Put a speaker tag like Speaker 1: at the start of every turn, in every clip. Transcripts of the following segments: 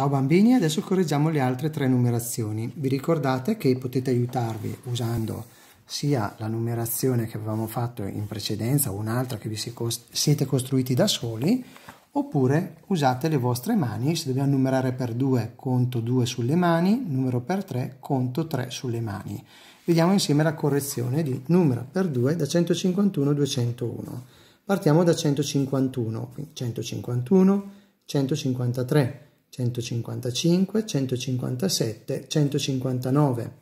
Speaker 1: Ciao bambini, adesso correggiamo le altre tre numerazioni. Vi ricordate che potete aiutarvi usando sia la numerazione che avevamo fatto in precedenza o un'altra che vi siete costruiti da soli, oppure usate le vostre mani, se dobbiamo numerare per 2 conto 2 sulle mani, numero per 3 conto 3 sulle mani. Vediamo insieme la correzione di numero per 2 da 151 a 201. Partiamo da 151, quindi 151, 153. 155, 157, 159,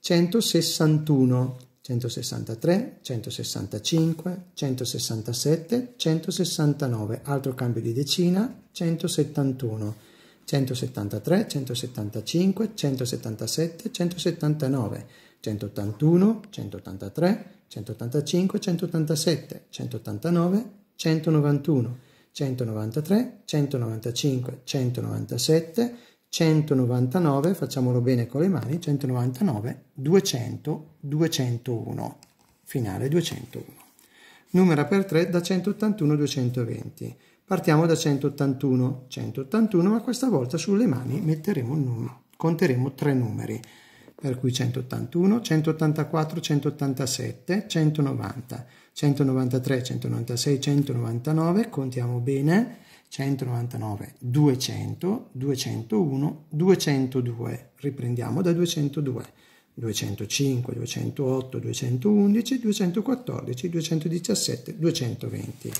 Speaker 1: 161, 163, 165, 167, 169, altro cambio di decina, 171, 173, 175, 177, 179, 181, 183, 185, 187, 189, 191, 193, 195, 197, 199, facciamolo bene con le mani, 199, 200, 201, finale 201. Numera per 3 da 181 a 220. Partiamo da 181, 181, ma questa volta sulle mani metteremo un numero, conteremo tre numeri per cui 181, 184, 187, 190, 193, 196, 199, contiamo bene, 199, 200, 201, 202, riprendiamo da 202, 205, 208, 211, 214, 217, 220.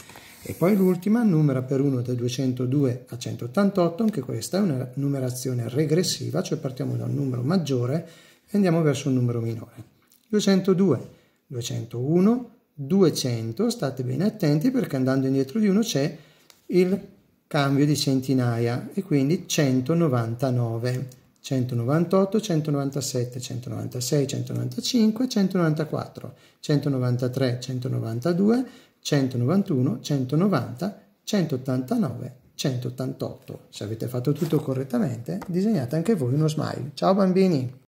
Speaker 1: E poi l'ultima numera per 1 da 202 a 188, anche questa è una numerazione regressiva, cioè partiamo da un numero maggiore andiamo verso un numero minore. 202, 201, 200, state bene attenti perché andando indietro di uno c'è il cambio di centinaia e quindi 199, 198, 197, 196, 195, 194, 193, 192, 191, 190, 189, 188. Se avete fatto tutto correttamente, disegnate anche voi uno smile. Ciao bambini!